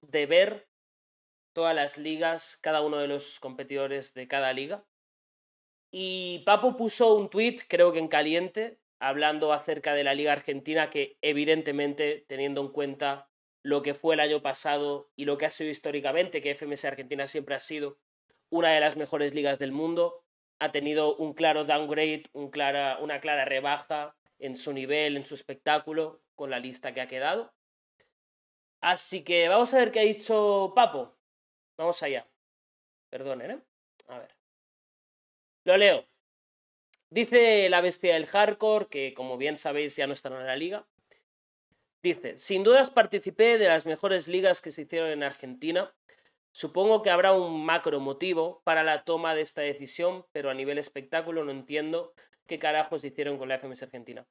de ver todas las ligas, cada uno de los competidores de cada liga. Y Papo puso un tweet, creo que en caliente, hablando acerca de la Liga Argentina, que evidentemente, teniendo en cuenta lo que fue el año pasado y lo que ha sido históricamente, que FMS Argentina siempre ha sido una de las mejores ligas del mundo, ha tenido un claro downgrade, un clara, una clara rebaja en su nivel, en su espectáculo, con la lista que ha quedado. Así que vamos a ver qué ha dicho Papo. Vamos allá. Perdonen, ¿eh? A ver. Lo leo. Dice la bestia del hardcore, que como bien sabéis ya no están en la liga. Dice, sin dudas participé de las mejores ligas que se hicieron en Argentina. Supongo que habrá un macro motivo para la toma de esta decisión, pero a nivel espectáculo no entiendo qué carajos hicieron con la FMS Argentina.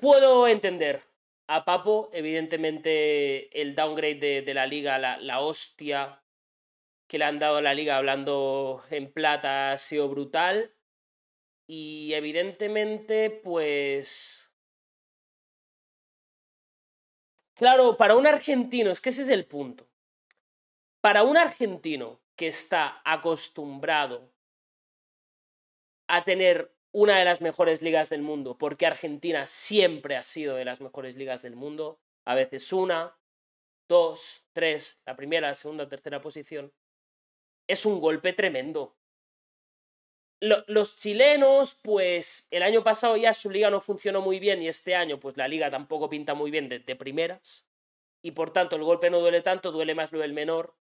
Puedo entender a Papo, evidentemente, el downgrade de, la liga, la, la, hostia que le han dado a la liga hablando en plata ha sido brutal. Y evidentemente, pues... Claro, para un argentino, es que ese es el punto. Para un argentino que está acostumbrado a tener una de las mejores ligas del mundo, porque Argentina siempre ha sido de las mejores ligas del mundo, a veces una, dos, tres, la primera, la segunda, tercera posición, es un golpe tremendo. Los chilenos, pues el año pasado ya su liga no funcionó muy bien y este año pues la liga tampoco pinta muy bien de, primeras y por tanto el golpe no duele tanto, duele más lo del menor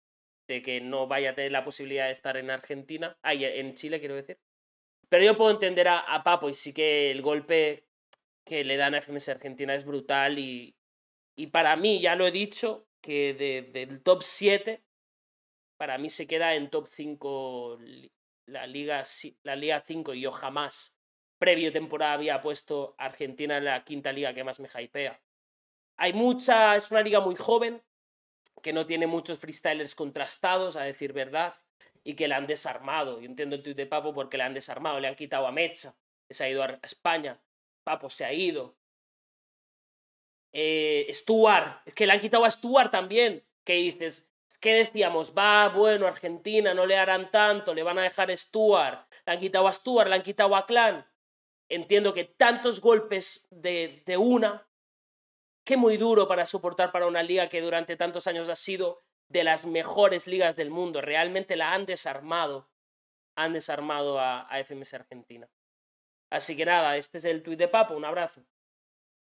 de que no vaya a tener la posibilidad de estar en Argentina, ahí en Chile quiero decir, pero yo puedo entender a, Papo y sí que el golpe que le dan a FMS Argentina es brutal y, para mí, ya lo he dicho, que del top 7, para mí se queda en top 5 la Liga, la Liga 5 y yo jamás previo temporada había puesto a Argentina en la quinta liga que más me hypea. Hay mucha, es una liga muy joven, que no tiene muchos freestylers contrastados, a decir verdad y que la han desarmado. Yo entiendo el tuit de Papo porque la han desarmado, le han quitado a Mecha, se ha ido a España. Papo se ha ido. Eh, Stuart, es que le han quitado a Stuart también. qué dices, ¿qué decíamos? Va, bueno, Argentina, no le harán tanto, le van a dejar a Stuart. Le han quitado a Stuart, le han quitado a Clan. Entiendo que tantos golpes de, de una, que muy duro para soportar para una liga que durante tantos años ha sido de las mejores ligas del mundo. Realmente la han desarmado. Han desarmado a, FMS Argentina. Así que nada, este es el tuit de Papo. Un abrazo.